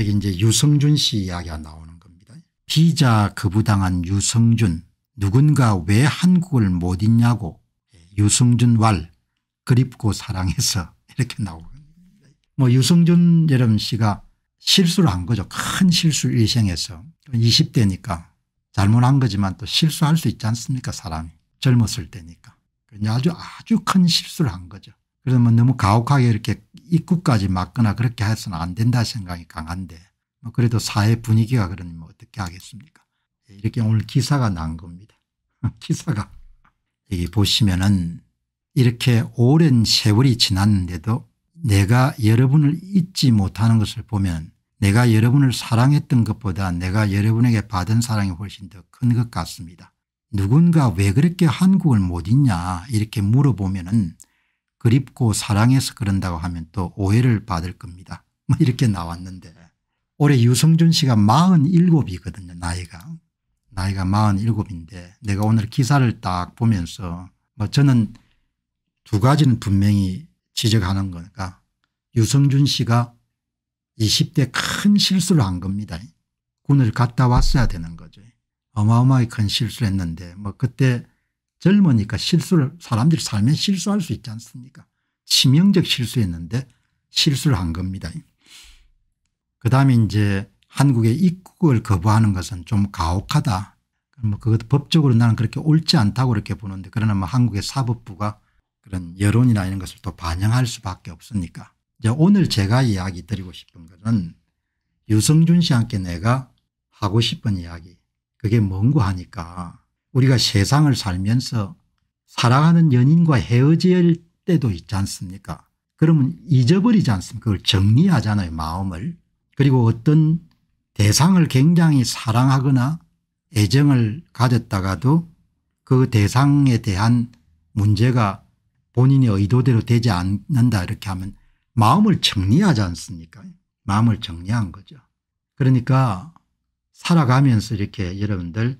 여기 이제 유성준 씨 이야기가 나오는 겁니다. 비자 거부당한 유성준 누군가 왜 한국을 못 있냐고 예, 유성준 왈 그립고 사랑해서 이렇게 나오고 뭐 유성준 여름 씨가 실수를 한 거죠. 큰 실수 일생에서 20대니까 잘못한 거지만 또 실수할 수 있지 않습니까 사람이 젊었을 때니까 아주 아주 큰 실수를 한 거죠. 그러면 너무 가혹하게 이렇게 입구까지 막거나 그렇게 해서는 안 된다 생각이 강한데 뭐 그래도 사회 분위기가 그러면 뭐 어떻게 하겠습니까 예, 이렇게 오늘 기사가 난 겁니다. 기사가 여기 보시면은 이렇게 오랜 세월이 지났는데도 내가 여러분을 잊지 못하는 것을 보면 내가 여러분을 사랑했던 것보다 내가 여러분에게 받은 사랑이 훨씬 더 큰 것 같습니다. 누군가 왜 그렇게 한국을 못 잊냐 이렇게 물어보면 은 그립고 사랑해서 그런다고 하면 또 오해를 받을 겁니다. 뭐 이렇게 나왔는데 올해 유성준 씨가 47이거든요 나이가. 나이가 47인데 내가 오늘 기사를 딱 보면서 뭐 저는 두 가지는 분명히 지적하는 거니까 유성준 씨가 20대 큰 실수를 한 겁니다. 군을 갔다 왔어야 되는 거죠. 어마어마하게 큰 실수를 했는데 뭐 그때 젊으니까 실수를 사람들이 살면 실수할 수 있지 않습니까 치명적 실수였는데 실수를 한 겁니다. 그다음에 이제 한국에 입국을 거부하는 것은 좀 가혹하다. 뭐 그것 도 법적으로 나는 그렇게 옳지 않다고 그렇게 보는데 그러나 뭐 한국의 사법부가 그런 여론이나 이런 것을 또 반영할 수밖에 없으니까. 이제 오늘 제가 이야기 드리고 싶은 것은 유성준 씨와 함께 내가 하고 싶은 이야기 그게 뭔고 하니까 우리가 세상을 살면서 사랑하는 연인과 헤어질 때도 있지 않습니까 그러면 잊어버리지 않습니까 그걸 정리하잖아요 마음을 그리고 어떤 대상을 굉장히 사랑하거나 애정을 가졌다가도 그 대상에 대한 문제가 본인의 의도대로 되지 않는다 이렇게 하면 마음을 정리하지 않습니까 마음을 정리한 거죠 그러니까 살아가면서 이렇게 여러분들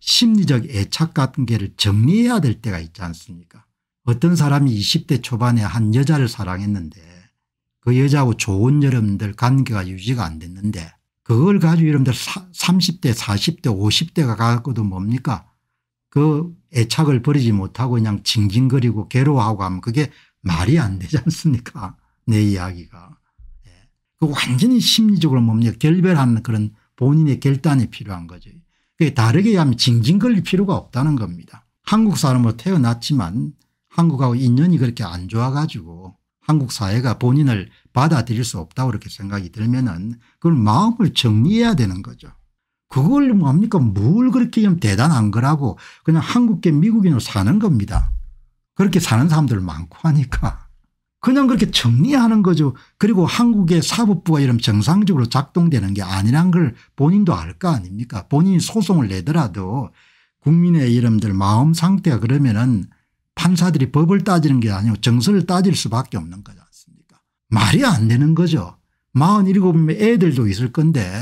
심리적 애착 같은 게를 정리해야 될 때가 있지 않습니까 어떤 사람이 20대 초반에 한 여자를 사랑했는데 그 여자하고 좋은 여러분들 관계가 유지가 안 됐는데 그걸 가지고 여러분들 30대 40대 50대가 갖고도 뭡니까 그 애착을 버리지 못하고 그냥 징징거리고 괴로워하고 하면 그게 말이 안 되지 않습니까 내 이야기가. 예. 그 완전히 심리적으로 뭡니까 결별하는 그런 본인의 결단이 필요한 거죠. 다르게 하면 징징거릴 필요가 없다는 겁니다. 한국 사람으로 태어났지만 한국하고 인연이 그렇게 안 좋아가지고 한국 사회가 본인을 받아들일 수 없다고 그렇게 생각이 들면 은 그걸 마음을 정리해야 되는 거죠. 그걸 뭡니까 뭘 그렇게 대단한 거라고 그냥 한국계 미국인으로 사는 겁니다. 그렇게 사는 사람들 많고 하니까. 그냥 그렇게 정리하는 거죠. 그리고 한국의 사법부가 이런 정상적으로 작동되는 게 아니란 걸 본인도 알 거 아닙니까 본인이 소송을 내더라도 국민의 이름들 마음 상태가 그러면은 판사들이 법을 따지는 게 아니고 정서를 따질 수밖에 없는 거지 않습니까 말이 안 되는 거죠. 4 7명면 애들도 있을 건데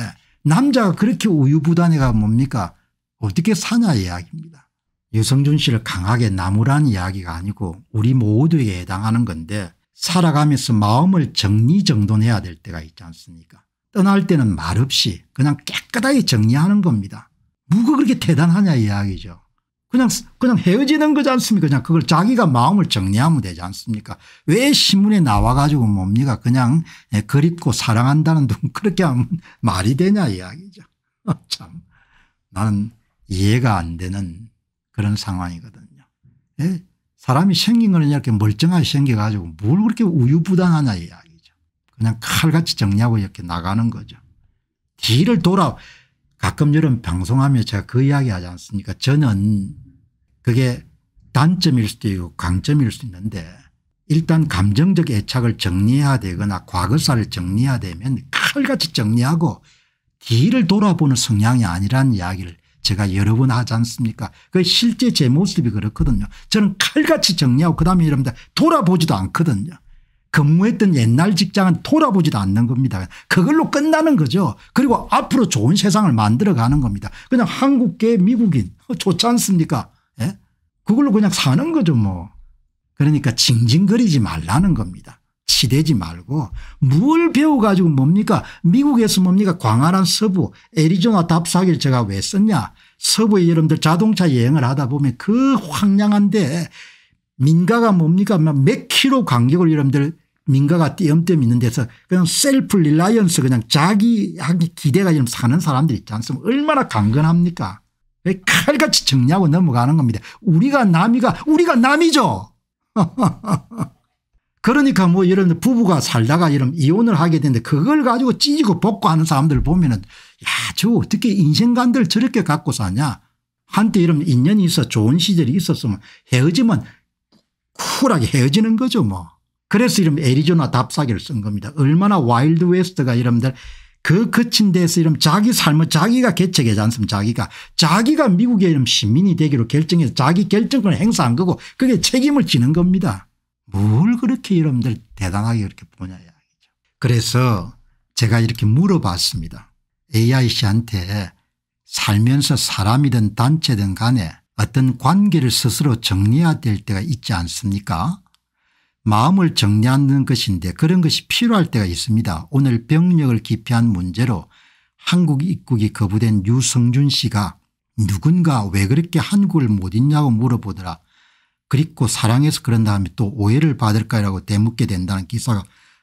남자가 그렇게 우유부단해가 뭡니까 어떻게 사냐 이야기입니다. 여성준 씨를 강하게 나무란 이야기가 아니고 우리 모두에게 해당하는 건데 살아가면서 마음을 정리정돈해야 될 때가 있지 않습니까 떠날 때는 말없이 그냥 깨끗하게 정리하는 겁니다. 뭐가 그렇게 대단하냐 이야기죠. 그냥 그냥 헤어지는 거지 않습니까 그냥 그걸 자기가 마음을 정리하면 되지 않습니까 왜 신문에 나와 가지고 뭡니까 그냥 예, 그립고 사랑한다는 둥 그렇게 하면 말이 되냐 이야기죠. 어, 참 나는 이해가 안 되는 그런 상황이거든요. 예? 사람이 생긴 거는 이렇게 멀쩡하게 생겨가지고 뭘 그렇게 우유부단하냐 이야기죠. 그냥 칼같이 정리하고 이렇게 나가는 거죠. 뒤를 돌아 가끔 여름 방송하면 제가 그 이야기 하지 않습니까 저는 그게 단점일 수도 있고 강점일 수 있는데 일단 감정적 애착을 정리해야 되거나 과거사를 정리해야 되면 칼같이 정리하고 뒤를 돌아보는 성향이 아니라는 이야기를 제가 여러 번 하지 않습니까 그 실제 제 모습이 그렇거든요. 저는 칼같이 정리하고 그다음에 여러분들 돌아보지도 않거든요. 근무했던 옛날 직장은 돌아보지도 않는 겁니다. 그걸로 끝나는 거죠. 그리고 앞으로 좋은 세상을 만들어가는 겁니다. 그냥 한국계 미국인 어, 좋지 않습니까 예? 그걸로 그냥 사는 거죠 뭐. 그러니까 징징거리지 말라는 겁니다. 치대지 말고 뭘 배워가지고 뭡니까 미국에서 뭡니까 광활한 서부 애리조나 답사길 제가 왜 썼냐 서부의 여러분들 자동차 여행을 하다 보면 그 황량한데 민가가 뭡니까 몇 킬로 간격을 여러분들 민가가 띄엄띄엄 있는 데서 그냥 셀프 릴라이언스 그냥 자기 하 기대가 기 지금 사는 사람들 있지 않습니까 얼마나 강건합니까 왜 칼같이 정리하고 넘어가는 겁니다 우리가 남이가 우리가 남이죠 그러니까 뭐 여러분 들 부부가 살다가 이런 이혼을 하게 되는데 그걸 가지고 찢고 볶고 하는 사람들 을 보면은 야저 어떻게 인생관들 저렇게 갖고 사냐 한때 이런 인연이 있어 좋은 시절이 있었으면 헤어지면 쿨하게 헤어지는 거죠 뭐. 그래서 이런 애리조나 답사기를 쓴 겁니다. 얼마나 와일드 웨스트가 여러분들 그 거친 데서 이런 자기 삶을 자기가 개척하지 않습니까 자기가 자기가 미국의 이런 시민이 되기로 결정해서 자기 결정권을 행사한 거고 그게 책임을 지는 겁니다. 뭘 그렇게 여러분들 대단하게 이렇게 보냐 이야기죠. 그래서 제가 이렇게 물어봤습니다. AI 씨한테 살면서 사람이든 단체든 간에 어떤 관계를 스스로 정리해야 될 때가 있지 않습니까 마음을 정리하는 것인데 그런 것이 필요할 때가 있습니다. 오늘 병력을 기피한 문제로 한국 입국이 거부된 유성준 씨가 누군가 왜 그렇게 한국을 못 있냐고 물어보더라 그리고 사랑해서 그런 다음에 또 오해를 받을까라고 대묻게 된다는 기사가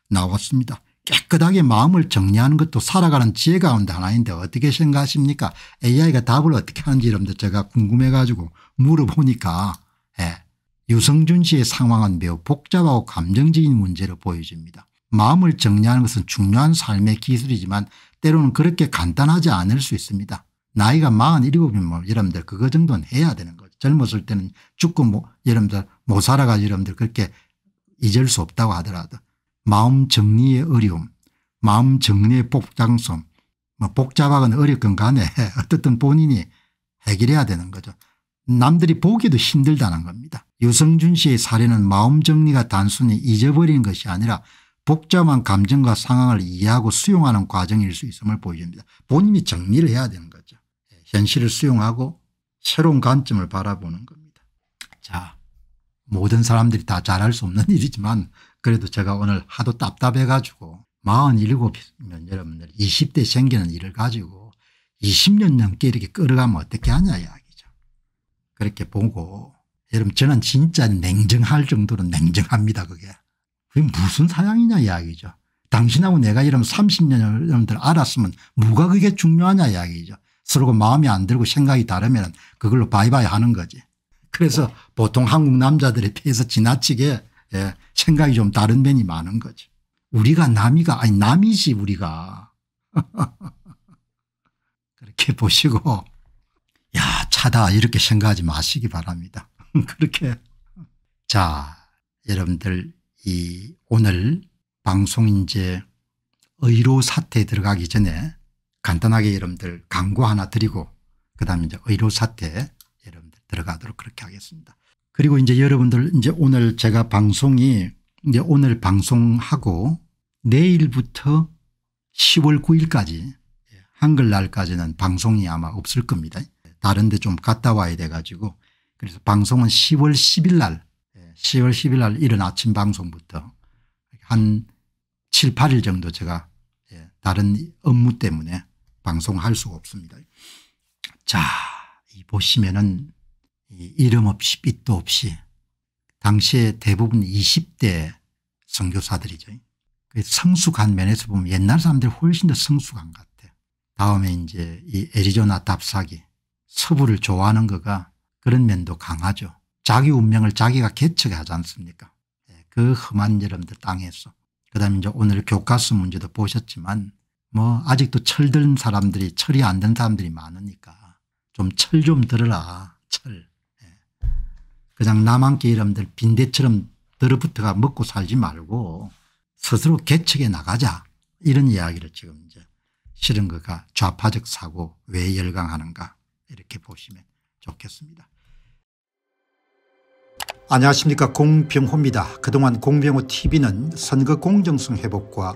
나왔습니다. 깨끗하게 마음을 정리하는 것도 살아가는 지혜 가운데 하나인데 어떻게 생각하십니까 AI가 답을 어떻게 하는지 여러분들 제가 궁금해 가지고 물어보니까 예. 유성준 씨의 상황은 매우 복잡하고 감정적인 문제로 보여집니다. 마음을 정리하는 것은 중요한 삶의 기술이지만 때로는 그렇게 간단하지 않을 수 있습니다. 나이가 47이면 뭐 여러분들 그거 정도는 해야 되는 거죠. 젊었을 때는 죽고 뭐 여러분들 못 살아가지고 여러분들 그렇게 잊을 수 없다고 하더라도 마음 정리의 어려움 마음 정리의 복장성 뭐 복잡하건 어렵건 간에 어떻든 본인이 해결해야 되는 거죠. 남들이 보기도 힘들다는 겁니다. 유성준 씨의 사례는 마음 정리가 단순히 잊어버리는 것이 아니라 복잡한 감정과 상황을 이해하고 수용하는 과정일 수 있음을 보여줍니다. 본인이 정리를 해야 되는 현실을 수용하고 새로운 관점을 바라보는 겁니다. 자 모든 사람들이 다 잘할 수 없는 일이지만 그래도 제가 오늘 하도 답답해 가지고 47이면 여러분들 20대 생기는 일을 가지고 20년 넘게 이렇게 끌어가면 어떻게 하냐 이야기죠. 그렇게 보고 여러분 저는 진짜 냉정할 정도로 냉정합니다 그게. 그게 무슨 사양이냐 이야기죠. 당신하고 내가 이러면 3 0년 여러분들 알았으면 뭐가 그게 중요하냐 이야기죠. 서로가 마음에안 들고 생각이 다르면 그걸로 바이바이 하는 거지. 그래서 보통 한국 남자들에 비해서 지나치게 예, 생각이 좀 다른 면이 많은 거지. 우리가 남이가 아니 남이지 우리가. 그렇게 보시고 야 차다 이렇게 생각하지 마시기 바랍니다. 그렇게 자 여러분들 이 오늘 방송 이제 의로 사태에 들어가기 전에 간단하게 여러분들 광고 하나 드리고 그다음에 이제 의료 사태 여러분들 들어가도록 그렇게 하겠습니다. 그리고 이제 여러분들 이제 오늘 제가 방송이 이제 오늘 방송하고 내일부터 10월 9일까지 한글날까지는 방송이 아마 없을 겁니다. 다른 데 좀 갔다 와야 돼 가지고 그래서 방송은 10월 10일 날 10월 10일 날 이른 아침 방송부터 한 7, 8일 정도 제가 예, 다른 업무 때문에 방송할 수가 없습니다. 자, 보시면은 이름 없이 빛도 없이 당시에 대부분 20대 선교사들이죠. 그 성숙한 면에서 보면 옛날 사람들이 훨씬 더 성숙한 것 같아요. 다음에 이제 이 애리조나 답사기 서부를 좋아하는 거가 그런 면도 강하죠. 자기 운명을 자기가 개척하지 않습니까 예, 그 험한 여러분들 땅에서. 그 다음에 이제 오늘 교과서 문제도 보셨지만 뭐 아직도 철든 사람들이 철이 안된 사람들이 많으니까 좀 철좀 좀 들어라 철. 예. 그냥 남한계 이름들 빈대처럼 들어붙어가 먹고 살지 말고 스스로 개척에 나가자 이런 이야기를 지금 이제 실은 그가 좌파적 사고 왜 열광하는가 이렇게 보시면 좋겠습니다. 안녕하십니까 공병호입니다. 그동안 공병호 tv는 선거 공정성 회복과